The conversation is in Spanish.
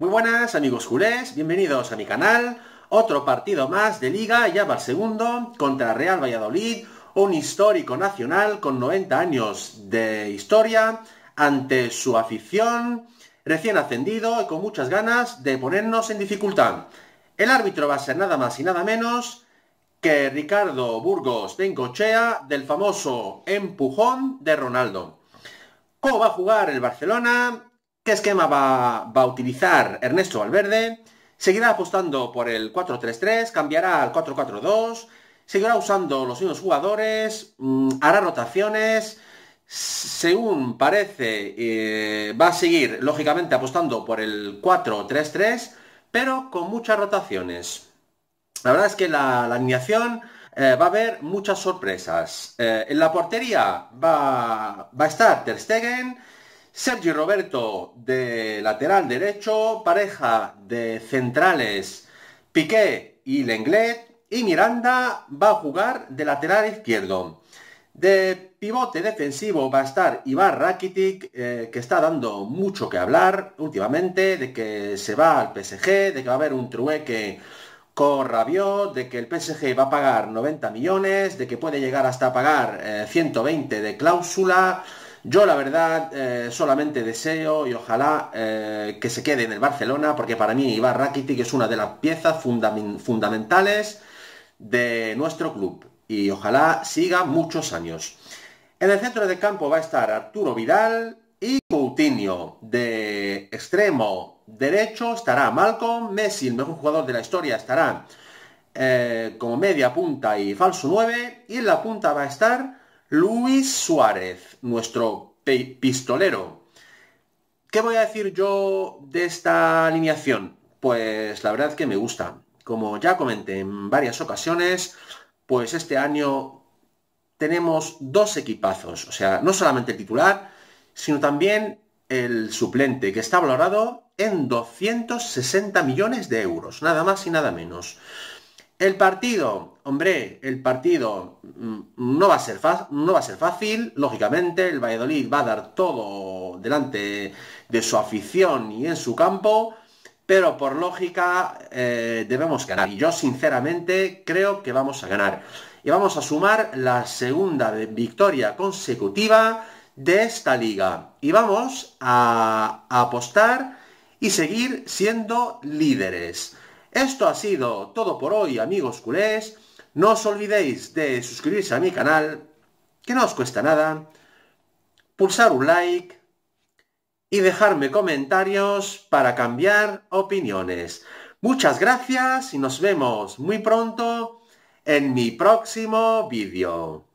Muy buenas amigos culés, bienvenidos a mi canal. Otro partido más de Liga, ya va el segundo, contra Real Valladolid, un histórico nacional con 90 años de historia, ante su afición, recién ascendido y con muchas ganas de ponernos en dificultad. El árbitro va a ser nada más y nada menos que Ricardo Burgos de Encochea del famoso empujón de Ronaldo. ¿Cómo va a jugar el Barcelona? esquema va, a utilizar Ernesto Valverde? Seguirá apostando por el 4-3-3, cambiará al 4-4-2, seguirá usando los mismos jugadores, mm, hará rotaciones, según parece, eh, va a seguir, lógicamente, apostando por el 4-3-3, pero con muchas rotaciones. La verdad es que la, la alineación eh, va a haber muchas sorpresas. Eh, en la portería va, va, a estar Ter Stegen, Sergio Roberto de lateral derecho, pareja de centrales Piqué y Lenglet, y Miranda va a jugar de lateral izquierdo. De pivote defensivo va a estar Ibar Rakitic, eh, que está dando mucho que hablar últimamente, de que se va al PSG, de que va a haber un trueque con Rabiot, de que el PSG va a pagar 90 millones, de que puede llegar hasta pagar 120 eh, de cláusula. Yo la verdad eh, solamente deseo y ojalá eh, que se quede en el Barcelona, porque para mí Ibar Rakitic es una de las piezas fundamentales de nuestro club y ojalá siga muchos años. En el centro de campo va a estar Arturo Vidal y Coutinho. De extremo derecho estará Malcolm Messi, el mejor jugador de la historia, estará eh, como media punta y falso 9 y en la punta va a estar Luis Suárez, nuestro pistolero. ¿Qué voy a decir yo de esta alineación? Pues la verdad que me gusta. Como ya comenté en varias ocasiones, pues este año tenemos dos equipazos. O sea, no solamente el titular, sino también el suplente, que está valorado en 260 millones de euros, nada más y nada menos. El partido, hombre, el partido mm, no va, a ser fácil, lógicamente, el Valladolid va a dar todo delante de su afición y en su campo, pero por lógica eh, debemos ganar. Y yo sinceramente creo que vamos a ganar. Y vamos a sumar la segunda victoria consecutiva de esta liga. Y vamos a apostar y seguir siendo líderes. Esto ha sido todo por hoy, amigos culés. No os olvidéis de suscribirse a mi canal, que no os cuesta nada, pulsar un like y dejarme comentarios para cambiar opiniones. Muchas gracias y nos vemos muy pronto en mi próximo vídeo.